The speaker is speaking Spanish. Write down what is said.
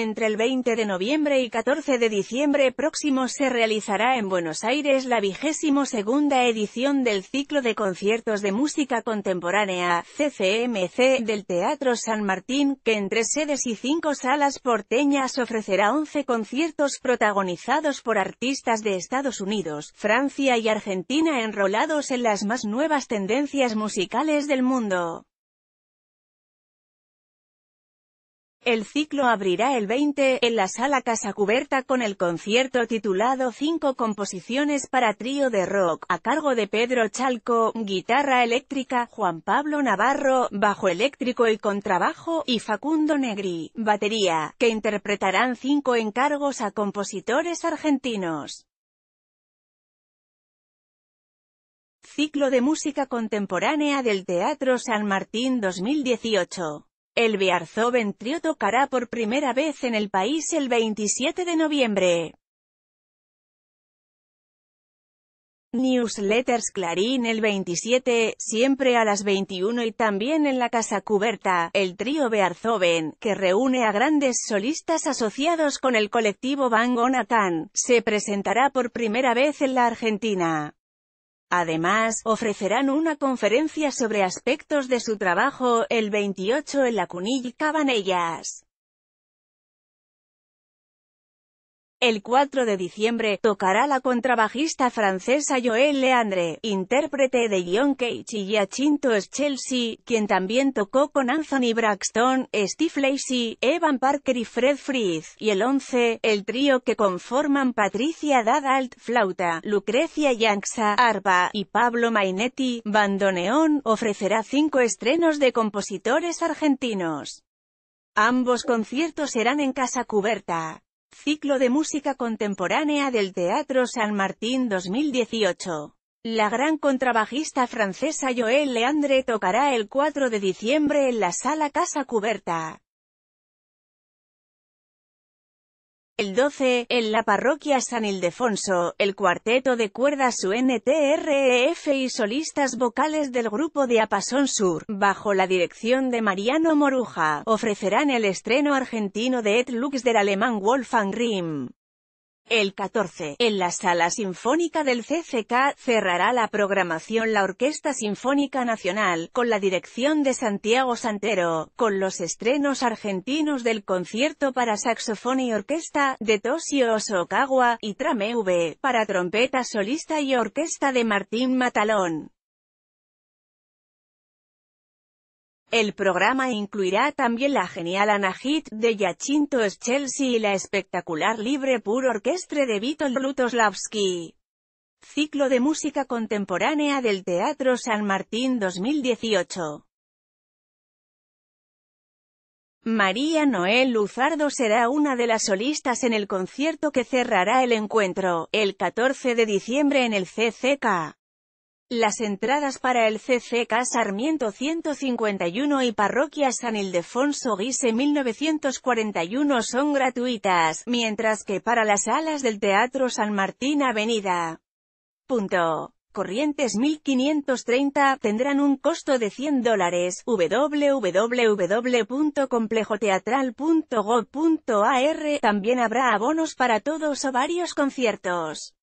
Entre el 20 de noviembre y 14 de diciembre próximo se realizará en Buenos Aires la vigésimo segunda edición del ciclo de conciertos de música contemporánea, CCMC, del Teatro San Martín, que entre sedes y cinco salas porteñas ofrecerá 11 conciertos protagonizados por artistas de Estados Unidos, Francia y Argentina enrolados en las más nuevas tendencias musicales del mundo. El ciclo abrirá el 20 en la sala Casa Cubierta con el concierto titulado Cinco composiciones para trío de rock, a cargo de Pedro Chalco, guitarra eléctrica, Juan Pablo Navarro, bajo eléctrico y contrabajo, y Facundo Negri, batería, que interpretarán cinco encargos a compositores argentinos. Ciclo de música contemporánea del Teatro San Martín 2018 el Bearzoven Trio tocará por primera vez en el país el 27 de noviembre. Newsletters Clarín el 27, siempre a las 21 y también en la Casa cubierta. el trío Bearzoven, que reúne a grandes solistas asociados con el colectivo Van Gonatán, se presentará por primera vez en la Argentina. Además, ofrecerán una conferencia sobre aspectos de su trabajo, el 28 en la Cunill Cabanellas. El 4 de diciembre, tocará la contrabajista francesa Joël Leandre, intérprete de John Cage y Giacinto Chelsea, quien también tocó con Anthony Braxton, Steve Lacey, Evan Parker y Fred Frith. y el 11, el trío que conforman Patricia Dadalt, flauta, Lucrecia Yanksa, arpa, y Pablo Mainetti, bandoneón, ofrecerá cinco estrenos de compositores argentinos. Ambos conciertos serán en Casa Cuberta. Ciclo de Música Contemporánea del Teatro San Martín 2018. La gran contrabajista francesa Joël Leandre tocará el 4 de diciembre en la Sala Casa Cuberta. El 12, en la parroquia San Ildefonso, el cuarteto de cuerdas UNTREF y solistas vocales del grupo de Apasón Sur, bajo la dirección de Mariano Moruja, ofrecerán el estreno argentino de Et Lux del alemán Wolfgang Riem. El 14, en la Sala Sinfónica del CCK, cerrará la programación la Orquesta Sinfónica Nacional, con la dirección de Santiago Santero, con los estrenos argentinos del concierto para saxofón y orquesta, de Tosio Osokawa, y Trame para trompeta solista y orquesta de Martín Matalón. El programa incluirá también la genial Anahit de Yachinto Chelsea y la espectacular Libre Puro Orquestre de Vito Lutoslavski. Ciclo de música contemporánea del Teatro San Martín 2018. María Noel Luzardo será una de las solistas en el concierto que cerrará el encuentro, el 14 de diciembre en el CCK. Las entradas para el CCK Sarmiento 151 y Parroquia San Ildefonso Guise 1941 son gratuitas, mientras que para las salas del Teatro San Martín Avenida. Corrientes 1530, tendrán un costo de 100 dólares. www.complejoteatral.gov.ar También habrá abonos para todos o varios conciertos.